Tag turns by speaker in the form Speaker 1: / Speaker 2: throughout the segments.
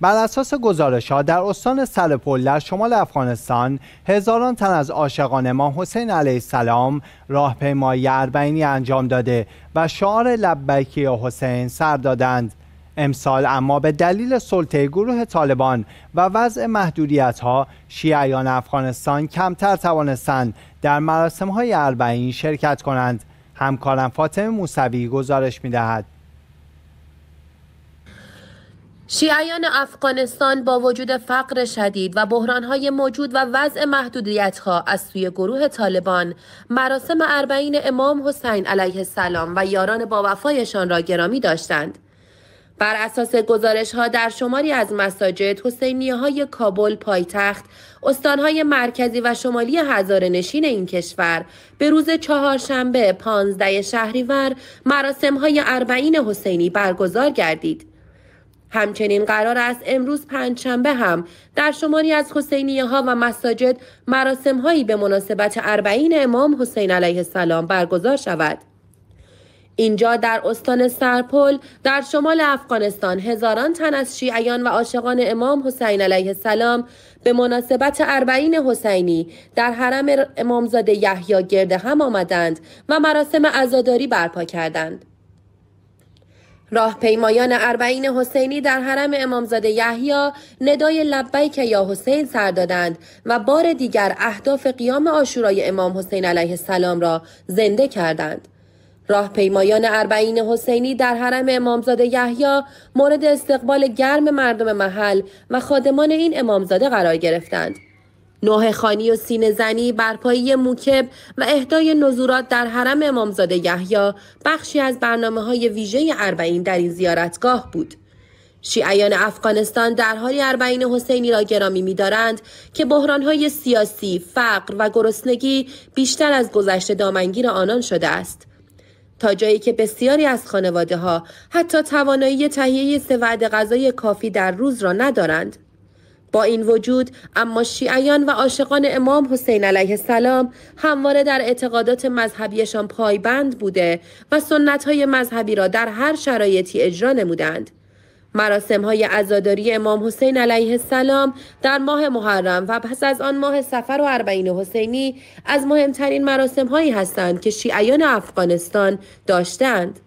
Speaker 1: بر اساس گزارش ها در استان سرپل در شمال افغانستان هزاران تن از عاشقان ما حسین علیه السلام راهپیمایی اربعینی انجام داده و شعار لبیک یا حسین سر دادند امسال اما به دلیل سلطه گروه طالبان و وضع محدودیت ها شیعیان افغانستان کمتر توانستند در مراسم های اربعین شرکت کنند همکارم فاطمه موسوی گزارش می دهد.
Speaker 2: شیعیان افغانستان با وجود فقر شدید و بحرانهای موجود و وضع محدودیتها از سوی گروه طالبان مراسم اربعین امام حسین علیه السلام و یاران باوفایشان را گرامی داشتند. بر اساس گزارش ها در شماری از مساجد حسینی های کابل پایتخت استانهای مرکزی و شمالی هزار نشین این کشور به روز چهارشنبه 15 شهریور مراسم های اربعین حسینی برگزار گردید همچنین قرار است امروز پنجشنبه هم در شماری از حسینیه ها و مساجد مراسم هایی به مناسبت اربعین امام حسین علیه السلام برگزار شود. اینجا در استان سرپل در شمال افغانستان هزاران تن از شیعیان و عاشقان امام حسین علیه السلام به مناسبت اربعین حسینی در حرم امامزاده یحیی گرد هم آمدند و مراسم عزاداری برپا کردند. راهپیمایان اربعین حسینی در حرم امامزاده یحیی ندای لبیک یا حسین سر دادند و بار دیگر اهداف قیام آشورای امام حسین علیه السلام را زنده کردند. راهپیمایان اربعین حسینی در حرم امامزاده یحیا مورد استقبال گرم مردم محل و خادمان این امامزاده قرار گرفتند. نوه خانی و سینه زنی برپایی موکب و اهدای نزورات در حرم امامزاده یحیی بخشی از برنامه های ویژه اربعین در این زیارتگاه بود. شیعیان افغانستان در حالی اربعین حسینی را گرامی می‌دارند که بحران‌های سیاسی، فقر و گرسنگی بیشتر از گذشته دامنگیر آنان شده است. تا جایی که بسیاری از خانواده ها حتی توانایی تهیه سه غذای کافی در روز را ندارند. با این وجود اما شیعیان و عاشقان امام حسین علیه السلام همواره در اعتقادات مذهبیشان پایبند بوده و سنت های مذهبی را در هر شرایطی اجرا نمودند. مراسم های ازاداری امام حسین علیه السلام در ماه محرم و پس از آن ماه سفر و اربعین حسینی از مهمترین مراسم هایی هستند که شیعیان افغانستان داشتند.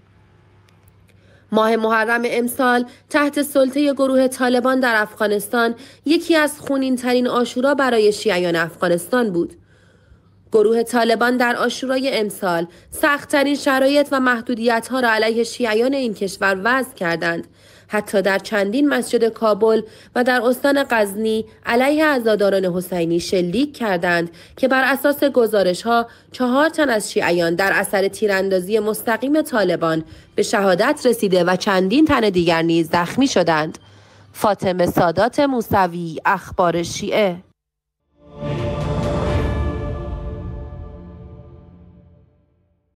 Speaker 2: ماه محرم امسال تحت سلطه گروه طالبان در افغانستان یکی از خونین ترین آشورا برای شیعیان افغانستان بود. گروه طالبان در آشورای امسال سختترین شرایط و محدودیت ها را علیه شیعیان این کشور وضع کردند حتی در چندین مسجد کابل و در استان غزنی علیه عزاداران حسینی شلیک کردند که بر اساس گزارش ها چهار تن از شیعیان در اثر تیراندازی مستقیم طالبان به شهادت رسیده و چندین تن دیگر نیز زخمی شدند. فاطمه سادات موسوی اخبار شیعه